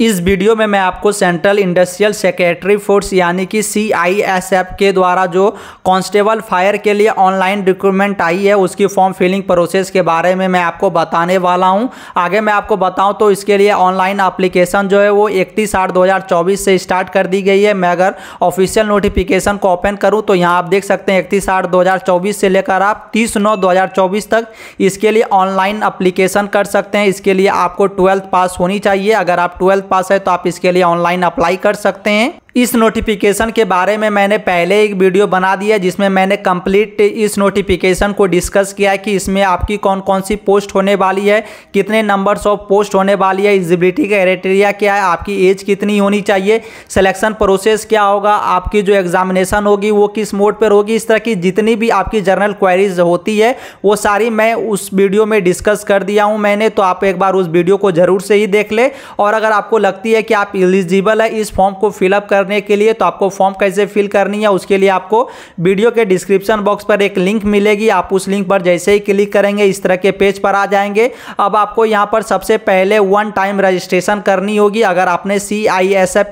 इस वीडियो में मैं आपको सेंट्रल इंडस्ट्रियल सेक्रेटरी फोर्स यानी कि सी के द्वारा जो कांस्टेबल फायर के लिए ऑनलाइन रिक्रूटमेंट आई है उसकी फॉर्म फिलिंग प्रोसेस के बारे में मैं आपको बताने वाला हूं आगे मैं आपको बताऊं तो इसके लिए ऑनलाइन अप्लीकेशन जो है वो इकतीस आठ दो से स्टार्ट कर दी गई है मैं अगर ऑफिशियल नोटिफिकेशन को ओपन करूँ तो यहाँ आप देख सकते हैं इकतीस आठ दो से लेकर आप तीस नौ दो तक इसके लिए ऑनलाइन अप्लीकेशन कर सकते हैं इसके लिए आपको ट्वेल्थ पास होनी चाहिए अगर आप ट्वेल्थ पास है तो आप इसके लिए ऑनलाइन अप्लाई कर सकते हैं इस नोटिफिकेशन के बारे में मैंने पहले एक वीडियो बना दिया जिसमें मैंने कंप्लीट इस नोटिफिकेशन को डिस्कस किया है कि इसमें आपकी कौन कौन सी पोस्ट होने वाली है कितने नंबर्स ऑफ पोस्ट होने वाली है एलिजिबिलिटी क्राइटेरिया क्या है आपकी एज कितनी होनी चाहिए सिलेक्शन प्रोसेस क्या होगा आपकी जो एग्जामिनेशन होगी वो किस मोड पर होगी इस तरह की जितनी भी आपकी जर्नल क्वारीज होती है वो सारी मैं उस वीडियो में डिस्कस कर दिया हूँ मैंने तो आप एक बार उस वीडियो को ज़रूर से ही देख ले और अगर आपको लगती है कि आप एलिजिबल है इस फॉर्म को फिलअप कर करने के लिए तो आपको फॉर्म कैसे फिल करनी है उसके लिए आपको वीडियो के डिस्क्रिप्शन बॉक्स पर एक लिंक मिलेगी आप उस लिंक पर जैसे ही क्लिक करेंगे इस तरह के पेज पर आ जाएंगे अब आपको यहाँ पर सबसे पहले वन टाइम रजिस्ट्रेशन करनी होगी अगर आपने सी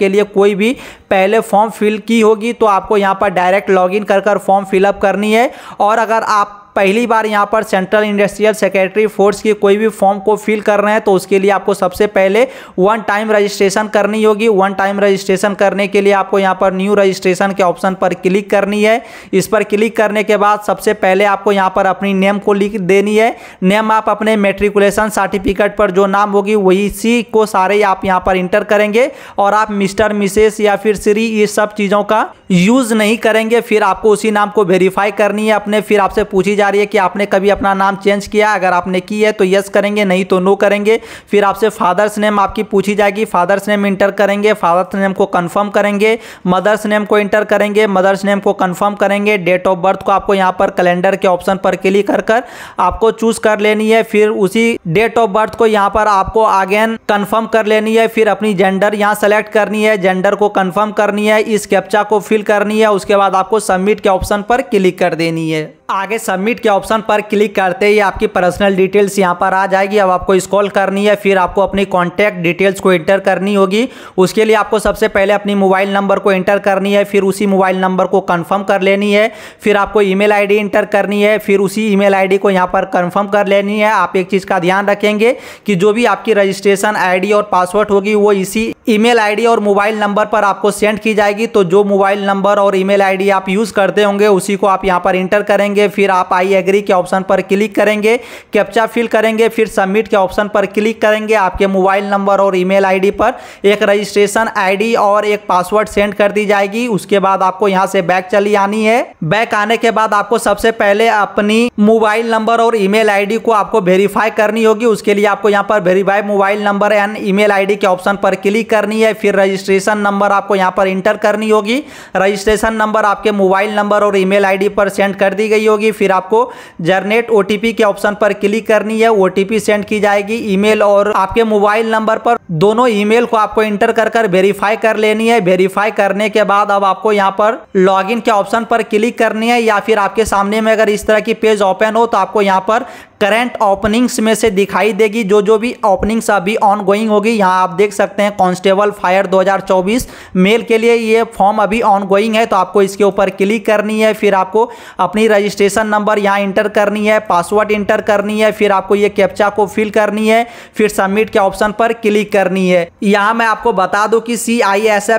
के लिए कोई भी पहले फॉर्म फिल की होगी तो आपको यहाँ पर डायरेक्ट लॉग इन कर फॉर्म फिलअप करनी है और अगर आप पहली बार यहाँ पर सेंट्रल इंडस्ट्रियल सेक्रेटरी फोर्स की कोई भी फॉर्म को फिल कर रहे हैं तो उसके लिए आपको सबसे पहले वन टाइम रजिस्ट्रेशन करनी होगी वन टाइम रजिस्ट्रेशन करने के लिए आपको यहाँ पर न्यू रजिस्ट्रेशन के ऑप्शन पर क्लिक करनी है इस पर क्लिक करने के बाद सबसे पहले आपको यहाँ पर अपनी नेम को लिख देनी है नेम आप अपने मेट्रिकुलेशन सर्टिफिकेट पर जो नाम होगी वही सी को सारे आप यहाँ पर इंटर करेंगे और आप मिस्टर मिसेस या फिर श्री ये सब चीज़ों का यूज़ नहीं करेंगे फिर आपको उसी नाम को वेरीफाई करनी है अपने फिर आपसे पूछी जा रही है कि आपने कभी अपना नाम चेंज किया अगर आपने की है तो यस करेंगे नहीं तो नो करेंगे फिर आपसे फादर्स नेम आपकी पूछी जाएगी फादर्स नेम इंटर करेंगे फादर्स नेम को कन्फर्म करेंगे मदर्स नेम को इंटर करेंगे मदर्स नेम को कन्फर्म करेंगे डेट ऑफ बर्थ को आपको यहाँ पर कैलेंडर के ऑप्शन पर क्लिक कर कर आपको चूज कर लेनी है फिर उसी डेट ऑफ बर्थ को यहाँ पर आपको अगेन कन्फर्म कर लेनी है फिर अपनी जेंडर यहाँ सेलेक्ट करनी है जेंडर को कन्फर्म करनी है इस कैप्चा को फिल करनी है उसके बाद आपको सबमिट के ऑप्शन पर क्लिक कर देनी है आगे सबमिट के ऑप्शन पर क्लिक करते ही आपकी पर्सनल डिटेल्स यहां पर आ जाएगी अब आपको स्कॉल करनी है फिर आपको अपनी कॉन्टैक्ट डिटेल्स को एंटर करनी होगी उसके लिए आपको सबसे पहले अपनी मोबाइल नंबर को एंटर करनी है फिर उसी मोबाइल नंबर को कंफर्म कर लेनी है फिर आपको ईमेल आईडी एंटर करनी है फिर उसी ई मेल को यहाँ पर कन्फर्म कर लेनी है आप एक चीज़ का ध्यान रखेंगे कि जो भी आपकी रजिस्ट्रेशन आई और पासवर्ड होगी वो इसी ईमेल आईडी और मोबाइल नंबर पर आपको सेंड की जाएगी तो जो मोबाइल नंबर और ईमेल आईडी आप यूज़ करते होंगे उसी को आप यहाँ पर इंटर करेंगे करेंगे फिर आप आई एग्री के ऑप्शन पर क्लिक करेंगे कैप्चा फिल करेंगे फिर सबमिट के ऑप्शन पर क्लिक करेंगे आपके मोबाइल नंबर और ईमेल आईडी पर एक रजिस्ट्रेशन आईडी और एक पासवर्ड सेंड कर दी जाएगी उसके बाद आपको यहाँ से बैक चली आनी है बैक आने के बाद आपको सबसे पहले अपनी मोबाइल नंबर और ईमेल आईडी को आपको वेरीफाई करनी होगी उसके लिए आपको यहाँ पर verify mobile number and email के ऑप्शन पर क्लिक करनी है फिर रजिस्ट्रेशन नंबर आपको यहाँ पर इंटर करनी होगी रजिस्ट्रेशन नंबर आपके मोबाइल नंबर और ईमेल आईडी पर सेंड कर दी गई रही होगी फिर आपको जरनेट ओ के ऑप्शन पर क्लिक करनी है ओ सेंड की जाएगी ईमेल और आपके मोबाइल नंबर पर दोनों ईमेल को आपको इंटर कर कर वेरीफाई कर लेनी है वेरीफाई करने के बाद अब आपको यहाँ पर लॉगिन के ऑप्शन पर क्लिक करनी है या फिर आपके सामने में अगर इस तरह की पेज ओपन हो तो आपको यहाँ पर करंट ओपनिंग्स में से दिखाई देगी जो जो भी ओपनिंग्स अभी ऑन गोइंग होगी यहाँ आप देख सकते हैं कांस्टेबल फायर 2024 मेल के लिए ये फॉर्म अभी ऑन गोइंग है तो आपको इसके ऊपर क्लिक करनी है फिर आपको अपनी रजिस्ट्रेशन नंबर यहाँ इंटर करनी है पासवर्ड इंटर करनी है फिर आपको ये कैप्चा को फिल करनी है फिर सबमिट के ऑप्शन पर क्लिक करनी है यहाँ मैं आपको बता दूँ कि सी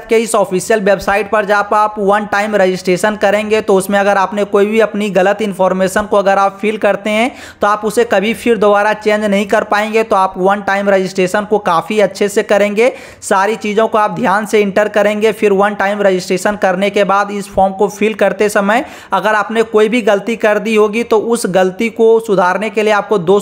के इस ऑफिशियल वेबसाइट पर जब आप वन टाइम रजिस्ट्रेशन करेंगे तो उसमें अगर आपने कोई भी अपनी गलत इन्फॉर्मेशन को अगर आप फिल करते हैं तो आप उस उसे कभी फिर दोबारा चेंज नहीं कर पाएंगे तो आप वन टाइम रजिस्ट्रेशन को काफ़ी अच्छे से करेंगे सारी चीज़ों को आप ध्यान से इंटर करेंगे फिर वन टाइम रजिस्ट्रेशन करने के बाद इस फॉर्म को फिल करते समय अगर आपने कोई भी गलती कर दी होगी तो उस गलती को सुधारने के लिए आपको दो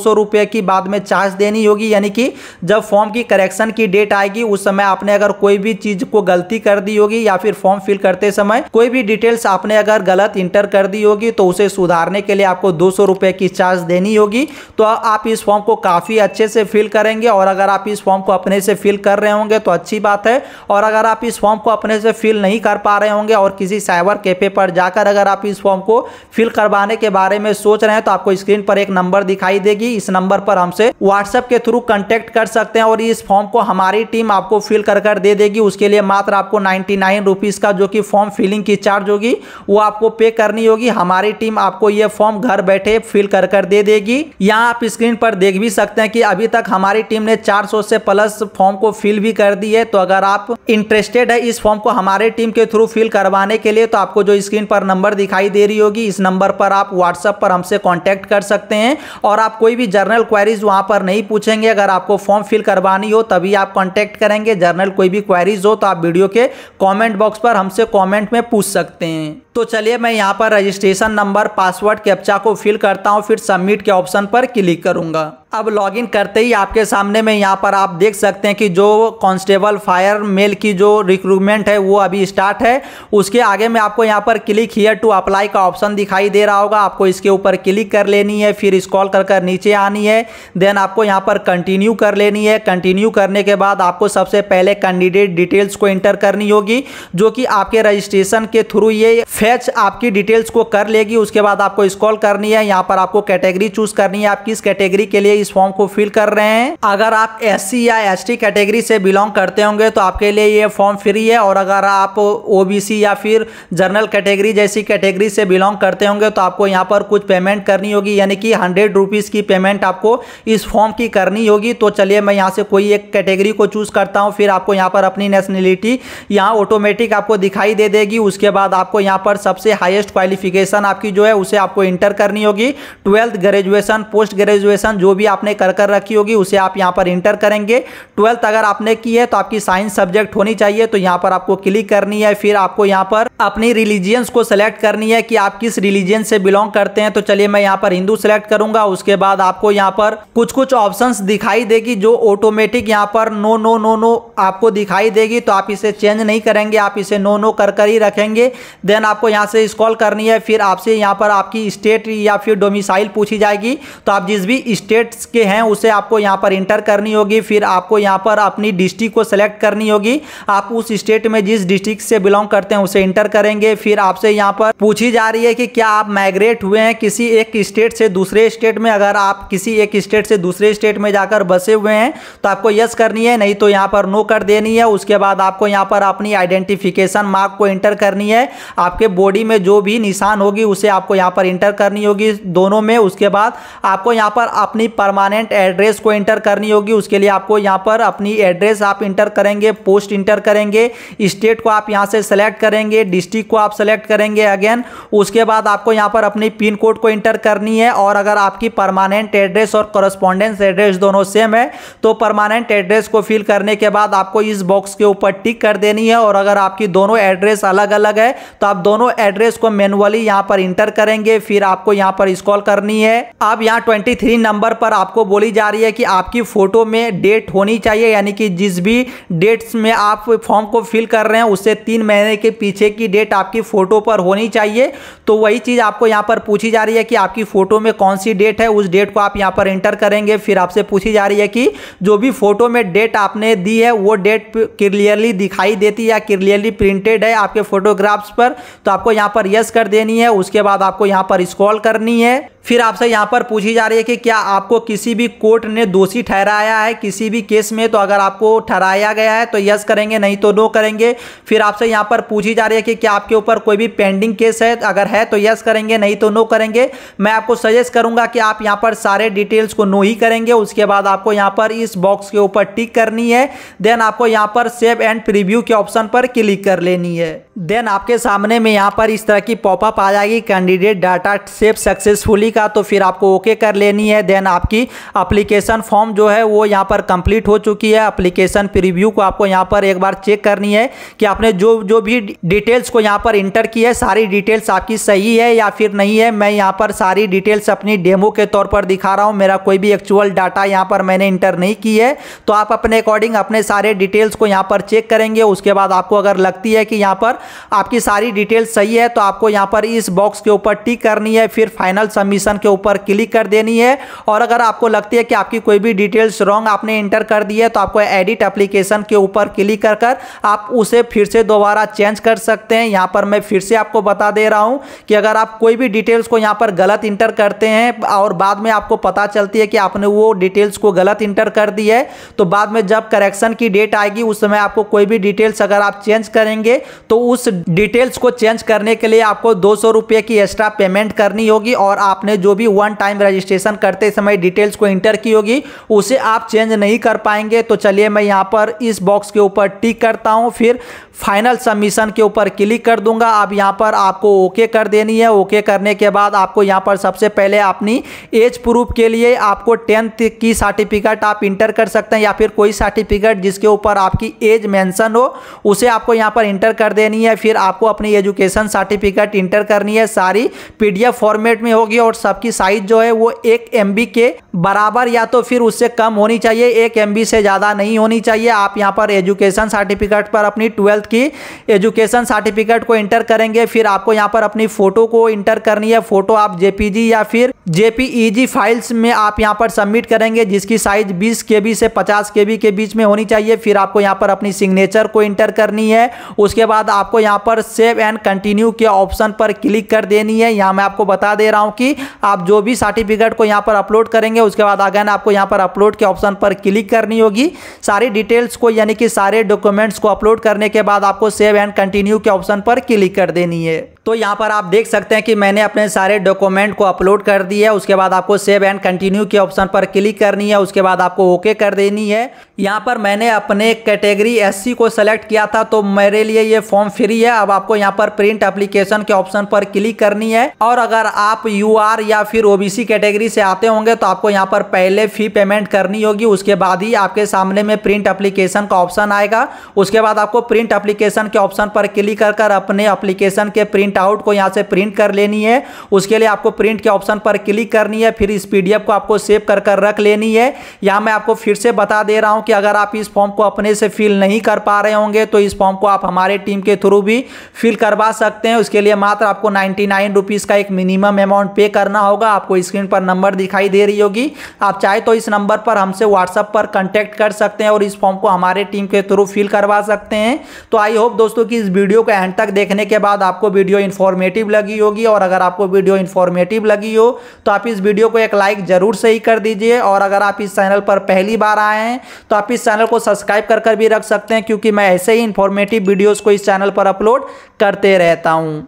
की बाद में चार्ज देनी होगी यानी कि जब फॉर्म की करेक्शन की डेट आएगी उस समय आपने अगर कोई भी चीज़ को गलती कर दी होगी या फिर फॉर्म फिल करते समय कोई भी डिटेल्स आपने अगर गलत इंटर कर दी होगी तो उसे सुधारने के लिए आपको दो सौ की चार्ज देनी होगी होगी तो आप इस फॉर्म को काफ़ी अच्छे से फिल करेंगे और अगर आप इस फॉर्म को अपने से फिल कर रहे होंगे तो अच्छी बात है और अगर आप इस फॉर्म को अपने से फिल नहीं कर पा रहे होंगे और किसी साइबर कैफे पर जाकर अगर आप इस फॉर्म को फिल करवाने के बारे में सोच रहे हैं तो आपको स्क्रीन पर एक नंबर दिखाई देगी इस नंबर पर हमसे व्हाट्सएप के थ्रू कॉन्टेक्ट कर सकते हैं और इस फॉर्म को हमारी टीम आपको फिल कर कर दे देगी उसके लिए मात्र आपको नाइन्टी नाइन रुपीज़ का जो कि फॉर्म फिलिंग की चार्ज होगी वो आपको पे करनी होगी हमारी टीम आपको ये फॉर्म घर बैठे फिल कर कर दे देगी यहाँ आप स्क्रीन पर देख भी सकते हैं कि अभी तक हमारी टीम ने 400 से प्लस फॉर्म को फिल भी कर दी है तो अगर आप इंटरेस्टेड है इस फॉर्म को हमारे टीम के थ्रू फिल करवाने के लिए तो आपको जो स्क्रीन पर नंबर दिखाई दे रही होगी इस नंबर पर आप व्हाट्सएप पर हमसे कॉन्टेक्ट कर सकते हैं और आप कोई भी जर्नल क्वारीज वहाँ पर नहीं पूछेंगे अगर आपको फॉर्म फिल करवानी हो तभी आप कॉन्टैक्ट करेंगे जर्नल कोई भी क्वारीज हो तो आप वीडियो के कॉमेंट बॉक्स पर हमसे कॉमेंट में पूछ सकते हैं तो चलिए मैं यहाँ पर रजिस्ट्रेशन नंबर पासवर्ड कैप्चा को फिल करता हूँ फिर सबमिट के ऑप्शन ऑप्शन पर क्लिक करूँगा अब लॉगिन करते ही आपके सामने में यहाँ पर आप देख सकते हैं कि जो कांस्टेबल फायर मेल की जो रिक्रूटमेंट है वो अभी स्टार्ट है उसके आगे में आपको यहाँ पर क्लिक हियर टू अप्लाई का ऑप्शन दिखाई दे रहा होगा आपको इसके ऊपर क्लिक कर लेनी है फिर स्क्रॉल कर कर नीचे आनी है देन आपको यहाँ पर कंटिन्यू कर लेनी है कंटिन्यू करने के बाद आपको सबसे पहले कैंडिडेट डिटेल्स को इंटर करनी होगी जो कि आपके रजिस्ट्रेशन के थ्रू ये फैच आपकी डिटेल्स को कर लेगी उसके बाद आपको स्कॉल करनी है यहाँ पर आपको कैटेगरी चूज करनी है आप किस कैटेगरी के लिए इस फॉर्म को फिल कर रहे हैं अगर आप एस या एस कैटेगरी से बिलोंग करते होंगे तो आपके लिए ये फॉर्म फ्री है और अगर आप ओ या फिर जनरल कैटेगरी जैसी कैटेगरी से बिलोंग करते होंगे तो आपको यहाँ पर कुछ पेमेंट करनी होगी यानी कि हंड्रेड रुपीज़ की पेमेंट आपको इस फॉर्म की करनी होगी तो चलिए मैं यहाँ से कोई एक कैटेगरी को चूज़ करता हूँ फिर आपको यहाँ पर अपनी नेशनलिटी यहाँ ऑटोमेटिक आपको दिखाई दे देगी उसके बाद आपको यहाँ पर सबसे हाईएस्ट क्वालिफिकेशन आपकी जो है उसे आपको इंटर करनी होगी ट्वेल्थ ग्रेजुएशन पोस्ट ग्रेजुएशन जो भी आपने कर कर रखी होगी उसे आप यहाँ पर इंटर करेंगे ट्वेल्थ अगर आपने की है तो आपकी साइंस सब्जेक्ट होनी चाहिए तो यहाँ पर आपको क्लिक करनी है फिर आपको यहाँ पर अपनी रिलीजियंस को सेलेक्ट करनी है कि आप किस रिलीजियन से बिलोंग करते हैं तो चलिए मैं यहाँ पर हिंदू सेलेक्ट करूंगा उसके बाद आपको यहाँ पर कुछ कुछ ऑप्शंस दिखाई देगी जो ऑटोमेटिक यहाँ पर नो नो नो नो आपको दिखाई देगी तो आप इसे चेंज नहीं करेंगे आप इसे नो नो कर कर ही रखेंगे देन आपको यहाँ से स्कॉल करनी है फिर आपसे यहाँ पर आपकी स्टेट या फिर डोमिसाइल पूछी जाएगी तो आप जिस भी स्टेट्स के हैं उसे आपको यहाँ पर इंटर करनी होगी फिर आपको यहाँ पर अपनी डिस्ट्रिक्ट को सेलेक्ट करनी होगी आप उस स्टेट में जिस डिस्ट्रिक्ट से बिलोंग करते हैं उसे इंटर करेंगे फिर आपसे यहाँ पर पूछी जा रही है कि क्या आप माइग्रेट हुए हैं किसी एक स्टेट से दूसरे स्टेट में अगर आप किसी एक स्टेट से दूसरे स्टेट में जाकर बसे हुए हैं तो आपको यस करनी है नहीं तो यहाँ पर नो कर देनी है उसके बाद आपको यहाँ पर अपनी आइडेंटिफिकेशन मार्क को इंटर करनी है आपके बॉडी में जो भी निशान होगी उसे आपको यहाँ पर इंटर करनी होगी दोनों में उसके बाद आपको यहाँ पर अपनी परमानेंट एड्रेस को इंटर करनी होगी उसके लिए आपको यहाँ पर अपनी एड्रेस आप इंटर करेंगे पोस्ट इंटर करेंगे स्टेट को आप यहाँ से सेलेक्ट करेंगे डिस्ट्रिक्ट को आप सेलेक्ट करेंगे अगेन उसके बाद आपको यहाँ पर अपनी पिन कोड को इंटर करनी है और अगर आपकी परमानेंट एड्रेस और करस्पॉन्डेंस एड्रेस दोनों सेम है तो परमानेंट एड्रेस को फिल करने के बाद आपको इस बॉक्स के ऊपर टिक कर देनी है और अगर आपकी दोनों एड्रेस अलग अलग है तो आप दोनों एड्रेस को मैनुअली यहाँ पर इंटर करेंगे फिर आपको यहाँ पर स्कॉल करनी है अब यहाँ ट्वेंटी नंबर पर आपको बोली जा रही है कि आपकी फोटो में डेट होनी चाहिए यानी कि जिस भी डेट्स में आप फॉर्म को फिल कर रहे हैं उससे तीन महीने के पीछे की की डेट आपकी फ़ोटो पर होनी चाहिए तो वही चीज़ आपको यहां पर पूछी जा रही है कि आपकी फ़ोटो में कौन सी डेट है उस डेट को आप यहां पर एंटर करेंगे फिर आपसे पूछी जा रही है कि जो भी फ़ोटो में डेट आपने दी है वो डेट क्लियरली दिखाई देती है या क्लियरली प्रिंटेड है आपके फोटोग्राफ्स पर तो आपको यहां पर यस कर देनी है उसके बाद आपको यहां पर स्कॉल करनी है फिर आपसे यहाँ पर पूछी जा रही है कि क्या आपको किसी भी कोर्ट ने दोषी ठहराया है किसी भी केस में तो अगर आपको ठहराया गया है तो यस करेंगे नहीं तो नो करेंगे फिर आपसे यहाँ पर पूछी जा रही है कि कि क्या आपके ऊपर कोई भी पेंडिंग केस है अगर है तो यस करेंगे नहीं तो नो करेंगे मैं आपको सजेस्ट करूंगा कि आप यहां पर सारे डिटेल्स को नो ही करेंगे उसके बाद आपको यहां पर इस बॉक्स के ऊपर टिक करनी है देन आपको यहां पर सेव एंड प्रिव्यू के ऑप्शन पर क्लिक कर लेनी है देन आपके सामने में यहाँ पर इस तरह की पॉपअप आ जाएगी कैंडिडेट डाटा सेव सक्सेसफुली का तो फिर आपको ओके okay कर लेनी है देन आपकी अप्लीकेशन फॉर्म जो है वो यहाँ पर कंप्लीट हो चुकी है अप्लीकेशन प्रीव्यू को आपको यहाँ पर एक बार चेक करनी है कि आपने जो जो भी डिटेल डिटेल्स को यहाँ पर इंटर की है सारी डिटेल्स आपकी सही है या फिर नहीं है मैं यहाँ पर सारी डिटेल्स अपनी डेमो के तौर पर दिखा रहा हूँ मेरा कोई भी एक्चुअल डाटा यहाँ पर मैंने इंटर नहीं की है तो आप अपने अकॉर्डिंग अपने सारे डिटेल्स को यहाँ पर चेक करेंगे उसके बाद आपको अगर लगती है कि यहाँ पर आपकी सारी डिटेल्स सही है तो आपको यहाँ पर इस बॉक्स के ऊपर टिक करनी है फिर फाइनल सबमिशन के ऊपर क्लिक कर देनी है और अगर आपको लगती है कि आपकी कोई भी डिटेल्स रॉन्ग आपने इंटर कर दी है तो आपको एडिट एप्लीकेशन के ऊपर क्लिक कर कर आप उसे फिर से दोबारा चेंज कर सकते सकते हैं यहाँ पर मैं फिर से आपको बता दे रहा हूँ कि अगर आप कोई भी डिटेल्स को यहाँ पर गलत इंटर करते हैं और बाद में आपको पता चलती है कि आपने वो डिटेल्स को गलत इंटर कर दी है तो बाद में जब करेक्शन की डेट आएगी उस समय आपको कोई भी डिटेल्स अगर आप चेंज करेंगे तो उस डिटेल्स को चेंज करने के लिए आपको दो की एक्स्ट्रा पेमेंट करनी होगी और आपने जो भी वन टाइम रजिस्ट्रेशन करते समय डिटेल्स को इंटर की होगी उसे आप चेंज नहीं कर पाएंगे तो चलिए मैं यहाँ पर इस बॉक्स के ऊपर टिक करता हूँ फिर फाइनल सबमिशन के ऊपर क्लिक कर दूंगा अब यहाँ पर आपको ओके कर देनी है ओके करने के बाद आपको यहाँ पर सबसे पहले अपनी एज प्रूफ के लिए आपको टेंथ की सर्टिफिकेट आप इंटर कर सकते हैं या फिर कोई सर्टिफिकेट जिसके ऊपर आपकी एज मैंसन हो उसे आपको यहाँ पर इंटर कर देनी है फिर आपको अपनी एजुकेशन सर्टिफिकेट इंटर करनी है सारी पी फॉर्मेट में होगी और सबकी साइज जो है वो एक एम के बराबर या तो फिर उससे कम होनी चाहिए एक एम से ज़्यादा नहीं होनी चाहिए आप यहाँ पर एजुकेशन सर्टिफिकेट पर अपनी ट्वेल्थ की एजुकेशन सर्टिफिकेट सर्टिफिकेट को इंटर करेंगे फिर आपको यहाँ पर अपनी फोटो को इंटर करनी है फोटो आप जेपीजी या फिर जेपीईजी फाइल्स e में आप यहाँ पर सबमिट करेंगे जिसकी साइज बीस के से पचास के के बीच में होनी चाहिए फिर आपको यहाँ पर अपनी सिग्नेचर को इंटर करनी है उसके बाद आपको यहाँ पर सेव एंड कंटिन्यू के ऑप्शन पर क्लिक कर देनी है यहाँ मैं आपको बता दे रहा हूँ कि आप जो भी सर्टिफिकेट को यहाँ पर अपलोड करेंगे उसके बाद आगे आपको यहाँ पर अपलोड के ऑप्शन पर क्लिक करनी होगी सारी डिटेल्स को यानी कि सारे डॉक्यूमेंट्स को अपलोड करने के बाद आपको सेव एंड कंटिन्यू के ऑप्शन पर क्लिक कर देनी है तो यहाँ पर आप देख सकते हैं कि मैंने अपने सारे डॉक्यूमेंट को अपलोड कर दिया है उसके बाद आपको सेव एंड कंटिन्यू के ऑप्शन पर क्लिक करनी है उसके बाद आपको ओके कर देनी है यहाँ पर मैंने अपने कैटेगरी एस को सेलेक्ट किया था तो मेरे लिए ये फॉर्म फ्री है अब आपको यहाँ पर प्रिंट अप्लीकेशन के ऑप्शन पर क्लिक करनी है और अगर आप यू या फिर ओ कैटेगरी से आते होंगे तो आपको यहाँ पर पहले फी पेमेंट करनी होगी उसके बाद ही आपके सामने में प्रिंट अप्लीकेशन का ऑप्शन आएगा उसके बाद आपको प्रिंट अप्लीकेशन के ऑप्शन पर क्लिक कर अपने अप्लीकेशन के प्रिंट प्रिंट आउट को यहाँ से प्रिंट कर लेनी है उसके लिए आपको प्रिंट के ऑप्शन पर क्लिक करनी है फिर इस पीडीएफ को आपको सेव कर कर रख लेनी है यहाँ मैं आपको फिर से बता दे रहा हूँ कि अगर आप इस फॉर्म को अपने से फिल नहीं कर पा रहे होंगे तो इस फॉर्म को आप हमारे टीम के थ्रू भी फिल करवा सकते हैं उसके लिए मात्र आपको नाइन्टी नाइन रुपीज़ का एक मिनिमम अमाउंट पे करना होगा आपको स्क्रीन पर नंबर दिखाई दे रही होगी आप चाहे तो इस नंबर पर हमसे व्हाट्सअप पर कॉन्टैक्ट कर सकते हैं और इस फॉर्म को हमारे टीम के थ्रू फिल करवा सकते हैं तो आई होप दोस्तों कि इस वीडियो को एंड तक देखने के बाद आपको वीडियो इन्फॉर्मेटिव लगी होगी और अगर आपको वीडियो इन्फॉर्मेटिव लगी हो तो आप इस वीडियो को एक लाइक ज़रूर से ही कर दीजिए और अगर आप इस चैनल पर पहली बार आए हैं तो आप इस चैनल को सब्सक्राइब कर कर भी रख सकते हैं क्योंकि मैं ऐसे ही इन्फॉर्मेटिव वीडियोज़ को इस चैनल पर अपलोड करते रहता हूँ